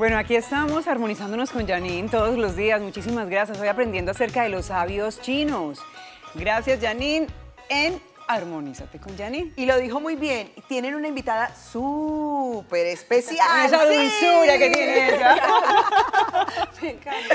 Bueno, aquí estamos armonizándonos con Janine todos los días. Muchísimas gracias. Hoy aprendiendo acerca de los sabios chinos. Gracias, Janine, en Armonízate con Janine. Y lo dijo muy bien. Tienen una invitada súper especial. Esa dulzura que tiene ella. Me encanta.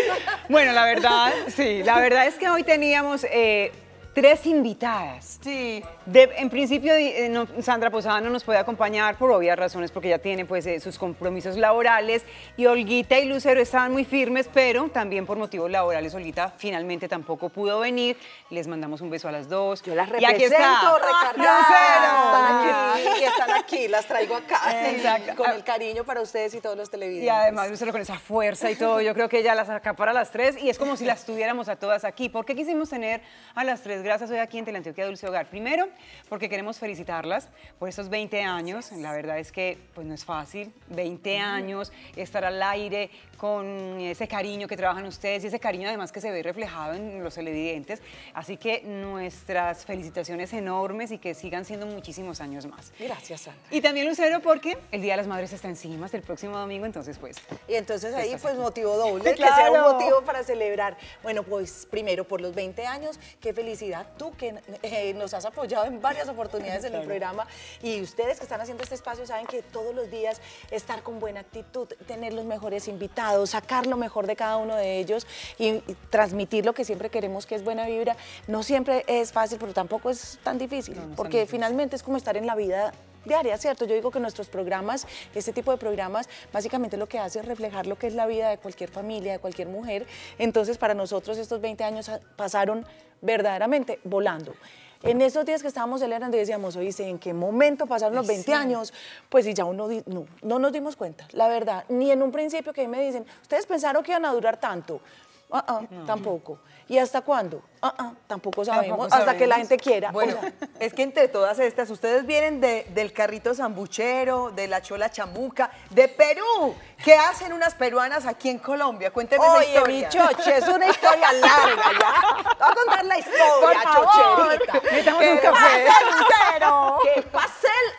Bueno, la verdad, sí. La verdad es que hoy teníamos... Eh, tres invitadas. Sí. en principio, eh, Sandra Posada no nos puede acompañar por obvias razones, porque ya tiene pues, eh, sus compromisos laborales. Y Olguita y Lucero estaban muy firmes, pero también por motivos laborales, Olguita finalmente tampoco pudo venir. Les mandamos un beso a las dos. Yo las represento, y aquí ah, Lucero. Están aquí, están aquí, las traigo acá. Exacto. Con el cariño para ustedes y todos los televidentes. Y además, Lucero con esa fuerza y todo, yo creo que ya las acapara a las tres y es como si las tuviéramos a todas aquí. ¿Por qué quisimos tener a las tres gracias hoy aquí en Teleantioquia Dulce Hogar. Primero, porque queremos felicitarlas por estos 20 años. La verdad es que pues, no es fácil, 20 años, estar al aire con ese cariño que trabajan ustedes y ese cariño además que se ve reflejado en los televidentes. Así que nuestras felicitaciones enormes y que sigan siendo muchísimos años más. Gracias, Santa. Y también, Lucero, porque el Día de las Madres está encima, hasta el próximo domingo, entonces pues... Y entonces ahí pues motivo doble, claro. un motivo para celebrar. Bueno, pues primero por los 20 años, qué felicidad tú que eh, nos has apoyado en varias oportunidades en el programa y ustedes que están haciendo este espacio saben que todos los días estar con buena actitud, tener los mejores invitados, sacar lo mejor de cada uno de ellos y, transmitir lo que siempre queremos que es buena vibra, no siempre es fácil, pero tampoco es tan difícil, porque finalmente es como estar en la vida diaria, ¿cierto? Yo digo que nuestros programas, este tipo de programas, básicamente lo que hace es reflejar lo que es la vida de cualquier familia, de cualquier mujer. Entonces, para nosotros estos 20 años pasaron verdaderamente volando. En esos días que estábamos celebrando y decíamos, oye, ¿en qué momento pasaron los 20 años? Pues si ya uno, no, no nos dimos cuenta, la verdad, ni en un principio que me dicen, ustedes pensaron que iban a durar tanto. Ah, ah, tampoco. ¿Y hasta cuándo? Ah, tampoco sabemos. hasta que la gente quiera. Bueno, es que entre todas estas, ustedes vienen del carrito zambuchero, de la chola chamuca, de Perú. ¿Qué hacen unas peruanas aquí en Colombia? Cuéntenme esa historia. choche, es una historia larga, ¿ya? Voy a contar la historia, chocherita. ¿Qué un café.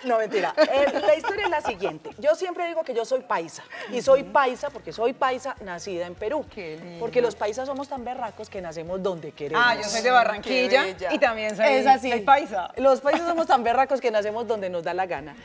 No, mentira. la historia es la siguiente. Yo siempre digo que yo soy paisa. Y soy paisa porque soy paisa nacida en Perú. Qué Porque los paisas somos tan berracos que nacemos donde queremos. Ah, yo soy de Barranquilla y también soy, es así. paisa. Los paisas somos tan berracos que nacemos donde nos da la gana.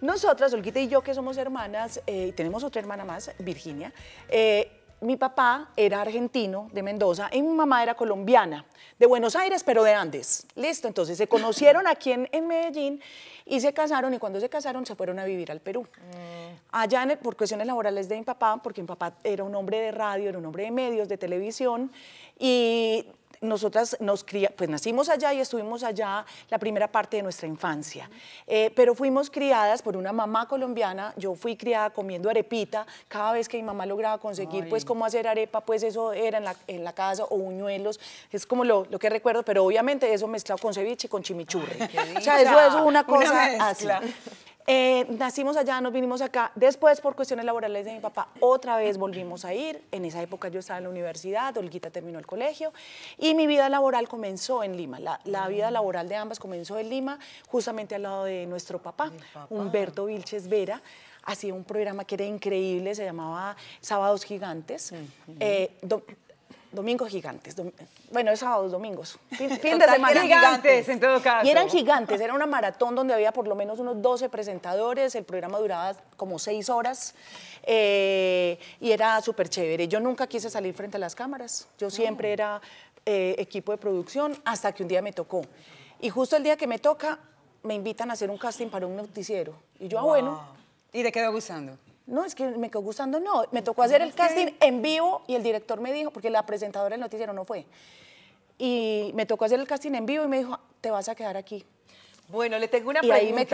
Nosotras, Olguita y yo, que somos hermanas, eh, tenemos otra hermana más, Virginia, eh, mi papá era argentino de Mendoza y mi mamá era colombiana, de Buenos Aires, pero de Andes. Listo, entonces se conocieron aquí en, Medellín y se casaron y cuando se casaron se fueron a vivir al Perú. Mm. Allá por cuestiones laborales de mi papá, porque mi papá era un hombre de radio, era un hombre de medios, de televisión y nosotras nos cría, pues nacimos allá y estuvimos allá la primera parte de nuestra infancia, eh, pero fuimos criadas por una mamá colombiana, yo fui criada comiendo arepita, cada vez que mi mamá lograba conseguir pues cómo hacer arepa, pues eso era en la, casa o uñuelos, es como lo, que recuerdo, pero obviamente eso mezclado con ceviche y con chimichurri. o sea, eso es una cosa así. Eh, nacimos allá, nos vinimos acá. Después, por cuestiones laborales de mi papá, otra vez volvimos a ir. En esa época yo estaba en la universidad, Olguita terminó el colegio y mi vida laboral comenzó en Lima. La, mm. vida laboral de ambas comenzó en Lima, justamente al lado de nuestro papá, Humberto Vilches Vera hacía un programa que era increíble, se llamaba Sábados Gigantes. Domingos gigantes. bueno, es sábados, domingos. Fin, de semana. gigantes, en todo caso. Y eran gigantes. Era una maratón donde había por lo menos unos 12 presentadores. El programa duraba como 6 horas. Eh, y era súper chévere. Yo nunca quise salir frente a las cámaras. Yo siempre era eh, equipo de producción hasta que un día me tocó. Y justo el día que me toca, me invitan a hacer un casting para un noticiero. Y yo, ah, bueno. ¿Y te quedó gustando? No, es que me quedó gustando, no. Me tocó hacer el casting en vivo y el director me dijo, porque la presentadora del noticiero no fue. Y me tocó hacer el casting en vivo y me dijo, te vas a quedar aquí. Bueno, le tengo una y pregunta. Ahí me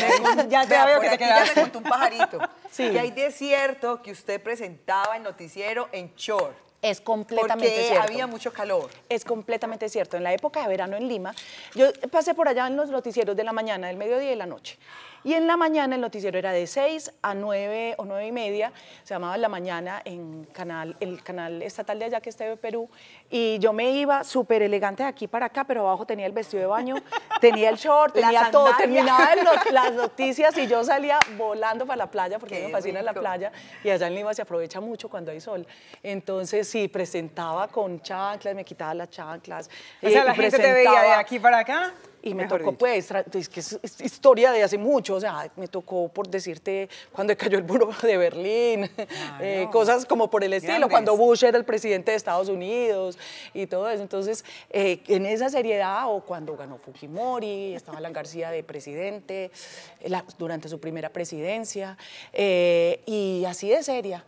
quedé. ya veo que te quedaste. Ya un pajarito. Sí. Que hay desierto cierto que usted presentaba el noticiero en short. Es completamente porque había mucho calor. Es completamente cierto. En la época de verano en Lima, yo pasé por allá en los noticieros de la mañana, del mediodía y la noche. Y en la mañana el noticiero era de 6 a 9 o 9 y media, se llamaba La Mañana en canal, el canal estatal de allá que es TV Perú. Y yo me iba súper elegante de aquí para acá, pero abajo tenía el vestido de baño, tenía el short, tenía todo. Terminaba las noticias y yo salía volando para la playa porque me fascina la playa y allá en Lima se aprovecha mucho cuando hay sol. Entonces, sí, presentaba con chanclas, me quitaba las chanclas. O sea, eh, la gente te veía de aquí para acá. Y me tocó, pues, es que historia de hace mucho, o sea, me tocó por decirte cuando cayó el muro de Berlín, ah, eh, cosas como por el estilo, cuando Bush era el presidente de Estados Unidos y todo eso. Entonces, eh, en esa seriedad, o cuando ganó Fujimori, estaba Alan García de presidente, durante su primera presidencia, eh, y así de seria.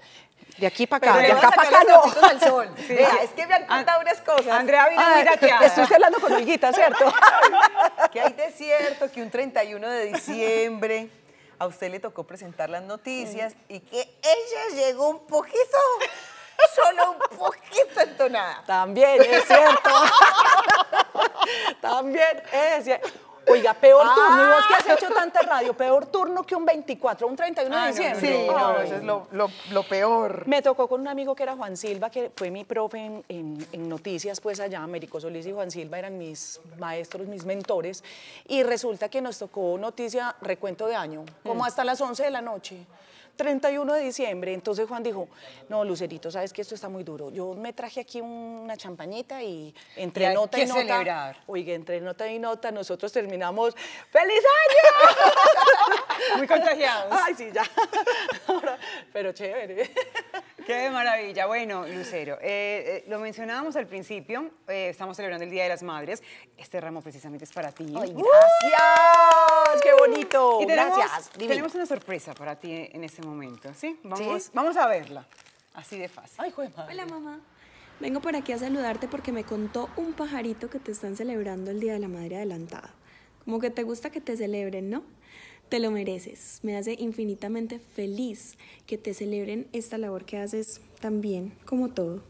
De aquí para acá, de acá para acá no. Al sol. es que me han ah, contado unas cosas. Andrea mira muy Estoy hablando con Olguita, ¿cierto? que hay cierto que un 31 de diciembre a usted le tocó presentar las noticias y que ella llegó un poquito solo un poquito entonada. También es cierto. También es cierto. Oiga, peor turno. Y vos que has ah. hecho tanta radio, peor turno que un 24, un 31 de diciembre. sí, no, eso es lo, peor. Me tocó con un amigo que era Juan Silva, que fue mi profe en, noticias, pues allá, Américo Solís y Juan Silva eran mis maestros, mis mentores. Y resulta que nos tocó noticia recuento de año, como mm. hasta las 11 de la noche. 31 de diciembre. Entonces Juan dijo, no, Lucerito, sabes que esto está muy duro. Yo me traje aquí una champañita y entre nota y nota. Oiga, entre nota y nota, nosotros terminamos. ¡Feliz año! muy contagiados. Ay, sí, ya. Pero chévere. Qué maravilla. Bueno, Lucero, eh, eh, lo mencionábamos al principio, eh, estamos celebrando el Día de las Madres. Este ramo precisamente es para ti. gracias! ¡Qué bonito! gracias. Tenemos una sorpresa para ti en este momento, ¿sí? Vamos, vamos a verla. Así de fácil. Ay, Hola, mamá. Vengo por aquí a saludarte porque me contó un pajarito que te están celebrando el Día de la Madre adelantado. Como que te gusta que te celebren, ¿no? Te lo mereces. Me hace infinitamente feliz que te celebren esta labor que haces tan bien como todo.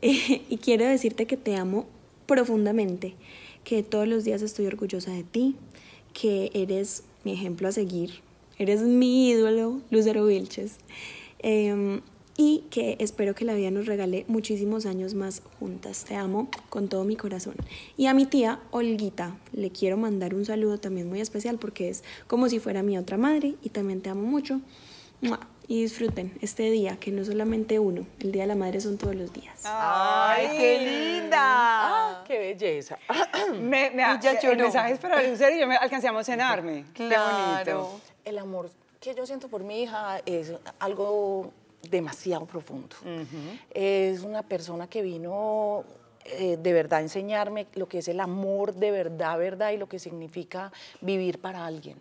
Eh, y quiero decirte que te amo profundamente, que todos los días estoy orgullosa de ti, que eres mi ejemplo a seguir, eres mi ídolo, Lucero Vilches. Em, y que espero que la vida nos regale muchísimos años más juntas. Te amo con todo mi corazón. Y a mi tía Olguita le quiero mandar un saludo también muy especial porque es como si fuera mi otra madre y también te amo mucho. Y disfruten este día, que no es solamente uno, el Día de la Madre son todos los días. ¡Ay, qué linda! Ah, ¡Qué belleza! me, me, el mensaje para yo me a cenarme. Qué bonito. El amor que yo siento por mi hija es algo demasiado profundo. Es una persona que vino eh, de verdad a enseñarme lo que es el amor de verdad, verdad y lo que significa vivir para alguien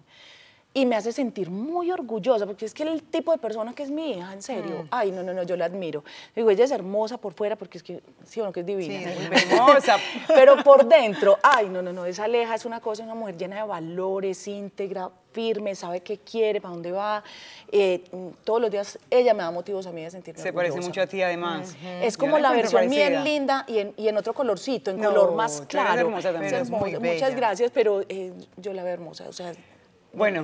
y me hace sentir muy orgullosa, porque es que el tipo de persona que es mi hija, en serio, mm. ay, no, no, no, yo la admiro. Digo, ella es hermosa por fuera, porque es que, sí o que es divina. hermosa. Pero por dentro, ay, no, no, no, esa Aleja es una cosa, es una mujer llena de valores, íntegra, firme, sabe qué quiere, para dónde va. Eh, todos los días ella me da motivos a mí de sentirme Se parece mucho a ti, además. Es como la, versión mía linda y en, y en, otro colorcito, en color más claro. Hermosa también. Muchas gracias, pero eh, yo la veo hermosa. O sea, bueno,